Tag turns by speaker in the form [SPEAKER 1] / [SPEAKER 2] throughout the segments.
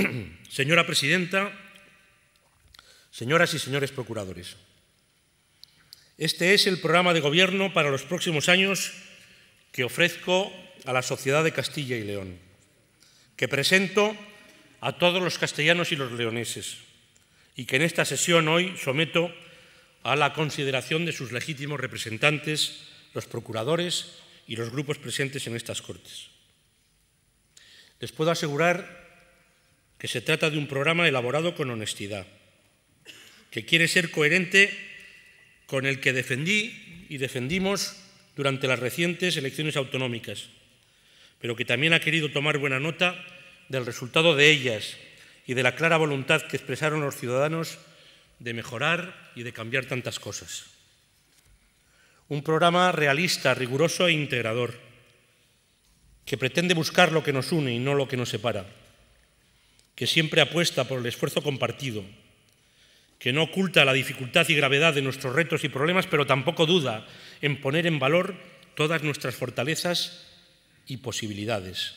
[SPEAKER 1] Señora presidenta, señoras y señores procuradores, este es el programa de gobierno para los próximos años que ofrezco a la sociedad de Castilla y León, que presento a todos los castellanos y los leoneses y que en esta sesión hoy someto a la consideración de sus legítimos representantes, los procuradores y los grupos presentes en estas Cortes. Les puedo asegurar que se trata de un programa elaborado con honestidad, que quiere ser coherente con el que defendí y defendimos durante las recientes elecciones autonómicas, pero que también ha querido tomar buena nota del resultado de ellas y de la clara voluntad que expresaron los ciudadanos de mejorar y de cambiar tantas cosas. Un programa realista, riguroso e integrador, que pretende buscar lo que nos une y no lo que nos separa que siempre apuesta por el esfuerzo compartido, que no oculta la dificultad y gravedad de nuestros retos y problemas, pero tampoco duda en poner en valor todas nuestras fortalezas y posibilidades,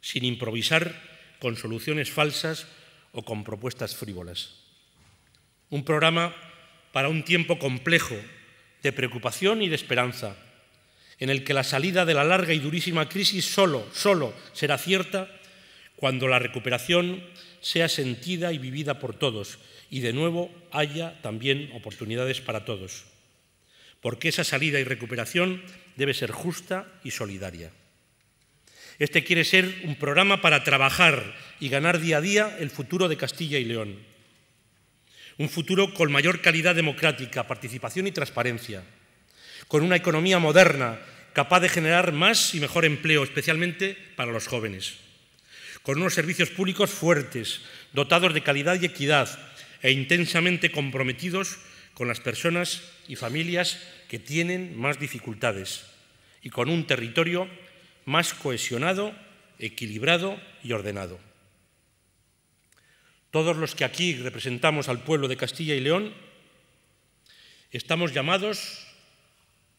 [SPEAKER 1] sin improvisar con soluciones falsas o con propuestas frívolas. Un programa para un tiempo complejo de preocupación y de esperanza, en el que la salida de la larga y durísima crisis solo, solo será cierta cuando la recuperación sea sentida y vivida por todos y de nuevo haya también oportunidades para todos. Porque esa salida y recuperación debe ser justa y solidaria. Este quiere ser un programa para trabajar y ganar día a día el futuro de Castilla y León. Un futuro con mayor calidad democrática, participación y transparencia. Con una economía moderna capaz de generar más y mejor empleo, especialmente para los jóvenes con unos servicios públicos fuertes, dotados de calidad y equidad e intensamente comprometidos con las personas y familias que tienen más dificultades y con un territorio más cohesionado, equilibrado y ordenado. Todos los que aquí representamos al pueblo de Castilla y León estamos llamados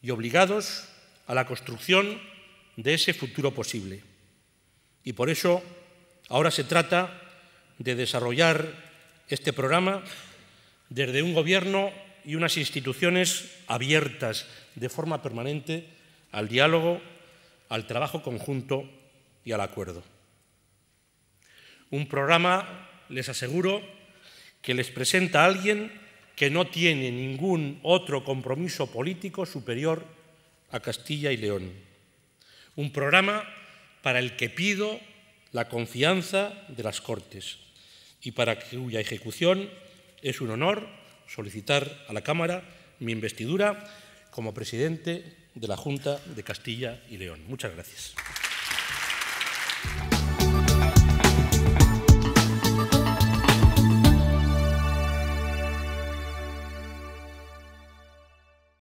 [SPEAKER 1] y obligados a la construcción de ese futuro posible. Y por eso Ahora se trata de desarrollar este programa desde un gobierno y unas instituciones abiertas de forma permanente al diálogo, al trabajo conjunto y al acuerdo. Un programa, les aseguro, que les presenta a alguien que no tiene ningún otro compromiso político superior a Castilla y León. Un programa para el que pido la confianza de las Cortes y para cuya ejecución es un honor solicitar a la Cámara mi investidura como presidente de la Junta de Castilla y León. Muchas gracias.